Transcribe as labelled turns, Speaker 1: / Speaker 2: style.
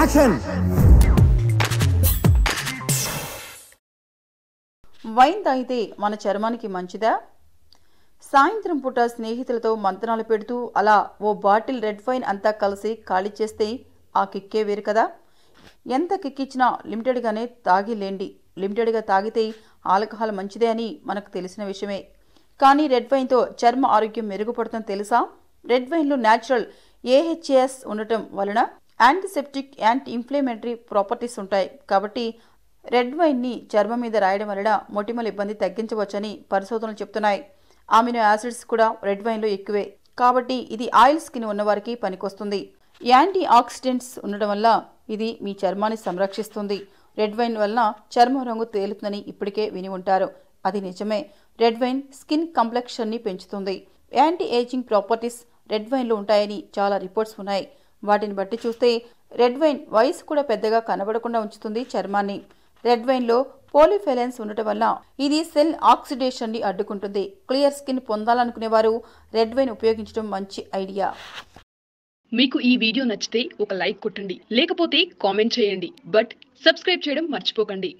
Speaker 1: action
Speaker 2: wine తాగితే మన చర్మానికి మంచిదా సాయంత్రం పూట స్నేహితులతో మంత్రాలు పెడుతూ అలా ఓ బాటిల్ రెడ్ వైన్ అంతా కలిసి ఖాళీ చేస్తే ఆ కిక్కే వేరు కదా ఎంత కిక్కిచ్చినా లిమిటెడ్గానే తాగిలేండి లిమిటెడ్గా తాగితే ఆల్కహాల్ మంచిదే అని మనకు తెలిసిన విషయమే కానీ రెడ్ వైన్తో చర్మ ఆరోగ్యం మెరుగుపడటం తెలుసా రెడ్ వైన్లో న్యాచురల్ ఏహెచ్ఏఎస్ ఉండటం వలన యాంటీసెప్టిక్ యాంటీ ఇన్ఫ్లేమేటరీ ప్రాపర్టీస్ ఉంటాయి కాబట్టి రెడ్ వైన్ని చర్మం మీద రాయడం వలన మొటిమల ఇబ్బంది తగ్గించవచ్చని పరిశోధనలు చెప్తున్నాయి అమినో యాసిడ్స్ కూడా రెడ్ వైన్లో ఎక్కువే కాబట్టి ఇది ఆయిల్ స్కిన్ ఉన్నవారికి పనికొస్తుంది యాంటీ ఆక్సిడెంట్స్ ఉండడం వల్ల ఇది మీ చర్మాన్ని సంరక్షిస్తుంది రెడ్ వైన్ వలన చర్మం రంగు తేలుతుందని ఇప్పటికే విని ఉంటారు అది నిజమే రెడ్ వైన్ స్కిన్ కంప్లెక్షన్ని పెంచుతుంది యాంటీ ఏజింగ్ ప్రాపర్టీస్ రెడ్ వైన్లో ఉంటాయని చాలా రిపోర్ట్స్ ఉన్నాయి వాటిని బట్టి చూస్తే రెడ్ వైన్ వయసు కూడా పెద్దగా కనబడకుండా ఉంచుతుంది చర్మాన్ని రెడ్ వైన్లో పోలిఫెలెన్స్ ఉండటం వల్ల ఇది సెల్ ఆక్సిడేషన్ని అడ్డుకుంటుంది క్లియర్ స్కిన్ పొందాలనుకునేవారు రెడ్ వైన్ ఉపయోగించడం మంచి ఐడియా
Speaker 1: మీకు ఈ వీడియో నచ్చితే ఒక లైక్ కొట్టండి లేకపోతే కామెంట్ చేయండి బట్ సబ్స్క్రైబ్ చేయడం మర్చిపోకండి